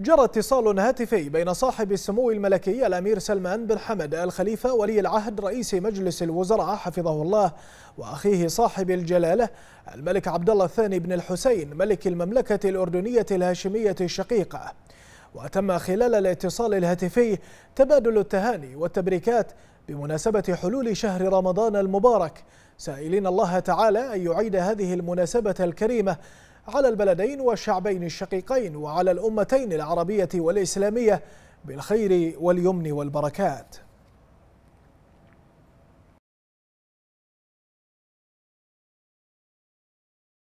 جرى اتصال هاتفي بين صاحب السمو الملكي الأمير سلمان بن حمد الخليفة ولي العهد رئيس مجلس الوزراء حفظه الله وأخيه صاحب الجلالة الملك عبد الله الثاني بن الحسين ملك المملكة الأردنية الهاشمية الشقيقة وتم خلال الاتصال الهاتفي تبادل التهاني والتبريكات بمناسبة حلول شهر رمضان المبارك سائلين الله تعالى أن يعيد هذه المناسبة الكريمة على البلدين والشعبين الشقيقين وعلى الأمتين العربية والإسلامية بالخير واليمن والبركات